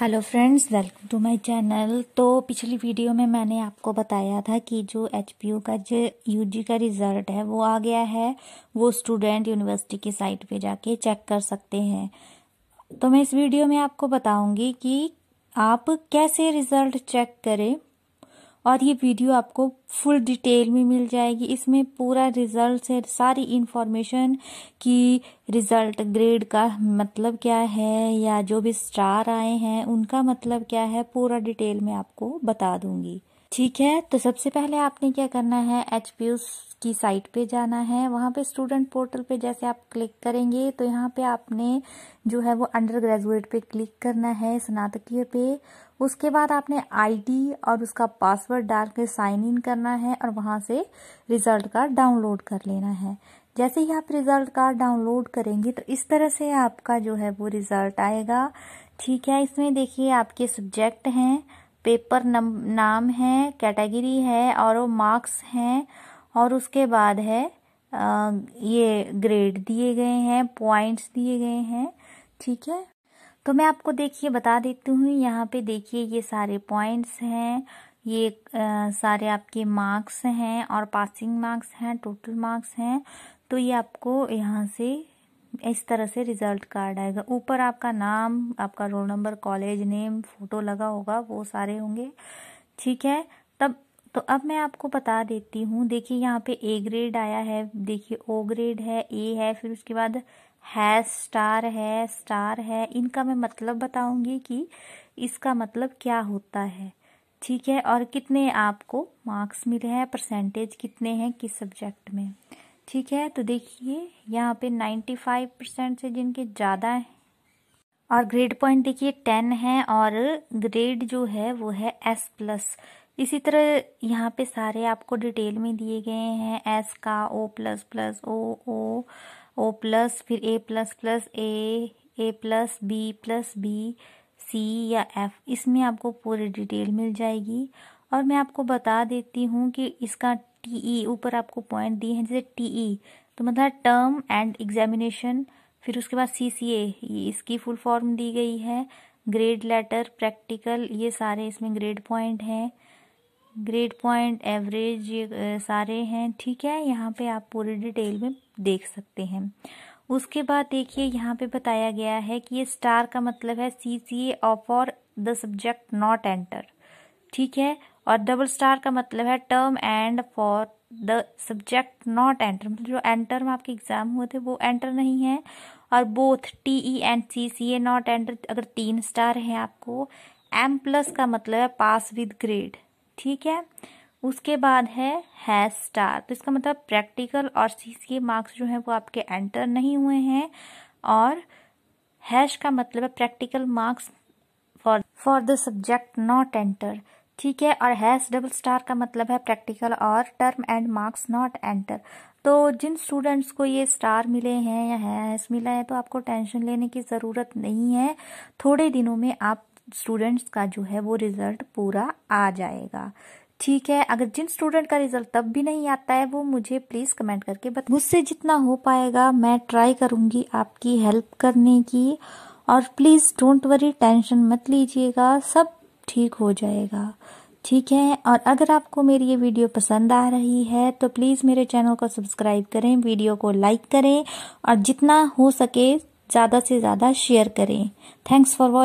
Hello friends welcome to my channel तो पिछली video में मैंने आपको बताया था कि जो एच का जो यू का रिज़ल्ट है वो आ गया है वो स्टूडेंट यूनिवर्सिटी की साइट पे जाके चेक कर सकते हैं तो मैं इस वीडियो में आपको बताऊंगी कि आप कैसे रिज़ल्ट चेक करें और ये वीडियो आपको फुल डिटेल में मिल जाएगी इसमें पूरा रिजल्ट से सारी इन्फॉर्मेशन कि रिजल्ट ग्रेड का मतलब क्या है या जो भी स्टार आए हैं उनका मतलब क्या है पूरा डिटेल में आपको बता दूंगी ठीक है तो सबसे पहले आपने क्या करना है एच की साइट पे जाना है वहाँ पे स्टूडेंट पोर्टल पे जैसे आप क्लिक करेंगे तो यहाँ पे आपने जो है वो अंडर ग्रेजुएट पे क्लिक करना है स्नातकीय पे उसके बाद आपने आईडी और उसका पासवर्ड डाल के साइन इन करना है और वहां से रिजल्ट कार्ड डाउनलोड कर लेना है जैसे ही आप रिजल्ट कार्ड डाउनलोड करेंगे तो इस तरह से आपका जो है वो रिजल्ट आएगा ठीक है इसमें देखिए आपके सब्जेक्ट हैं पेपर नम नाम है कैटेगरी है और वो मार्क्स हैं और उसके बाद है आ, ये ग्रेड दिए गए हैं पॉइंट्स दिए गए हैं ठीक है तो मैं आपको देखिए बता देती हूँ यहाँ पे देखिए ये सारे पॉइंट्स हैं ये आ, सारे आपके मार्क्स हैं और पासिंग मार्क्स हैं टोटल मार्क्स हैं तो ये आपको यहाँ से इस तरह से रिजल्ट कार्ड आएगा ऊपर आपका नाम आपका roll number college name photo लगा होगा वो सारे होंगे ठीक है तब तो अब मैं आपको बता देती हूँ देखिए यहाँ पे ए ग्रेड आया है देखिए ओ ग्रेड है ए है फिर उसके बाद है स्टार है स्टार है इनका मैं मतलब बताऊंगी कि इसका मतलब क्या होता है ठीक है और कितने आपको मार्क्स मिले हैं परसेंटेज कितने हैं किस सब्जेक्ट में ठीक है तो देखिए यहाँ पे 95 परसेंट से जिनके ज़्यादा हैं और ग्रेड पॉइंट देखिए टेन है और ग्रेड जो है वो है एस प्लस इसी तरह यहाँ पे सारे आपको डिटेल में दिए गए हैं एस का O plus plus O O O plus फिर A plus plus A A plus B plus B C या एफ इसमें आपको पूरी डिटेल मिल जाएगी और मैं आपको बता देती हूँ कि इसका टी ई e ऊपर आपको पॉइंट दिए हैं जैसे टी ई e। तो मतलब टर्म एंड एग्जामिनेशन फिर उसके बाद सी सी ए इसकी फुल फॉर्म दी गई है ग्रेड लेटर प्रैक्टिकल ये सारे इसमें ग्रेड पॉइंट हैं ग्रेड पॉइंट एवरेज ये सारे हैं ठीक है यहाँ पे आप पूरे डिटेल में देख सकते हैं उसके बाद देखिए यहाँ पे बताया गया है कि ये स्टार का मतलब है सी सी ए ऑफ और द सब्जेक्ट नॉट एंटर ठीक है और डबल स्टार का मतलब है term end for the subject not enter मतलब जो एंटर में आपके एग्जाम हुए थे वो एंटर नहीं है और both T E and C C A not enter अगर तीन स्टार है आपको एम प्लस का मतलब है पास विद ग्रेड ठीक है उसके बाद है हैज स्टार तो इसका मतलब प्रैक्टिकल और सी सी ए मार्क्स जो हैं वो आपके एंटर नहीं हुए हैं और हैश का मतलब है practical marks for for the subject not enter ठीक है और हैज़ डबल स्टार का मतलब है प्रैक्टिकल और term end marks not enter तो जिन स्टूडेंट्स को ये स्टार मिले हैं या हैस मिला है तो आपको टेंशन लेने की ज़रूरत नहीं है थोड़े दिनों में आप स्टूडेंट्स का जो है वो रिज़ल्ट पूरा आ जाएगा ठीक है अगर जिन स्टूडेंट का रिजल्ट तब भी नहीं आता है वो मुझे प्लीज कमेंट करके बता मुझसे जितना हो पाएगा मैं ट्राई करूंगी आपकी हेल्प करने की और प्लीज डोंट वरी टेंशन मत लीजिएगा सब ठीक हो जाएगा ठीक है और अगर आपको मेरी ये वीडियो पसंद आ रही है तो प्लीज़ मेरे चैनल को सब्सक्राइब करें वीडियो को लाइक करें और जितना हो सके ज़्यादा से ज़्यादा शेयर करें थैंक्स फॉर वॉच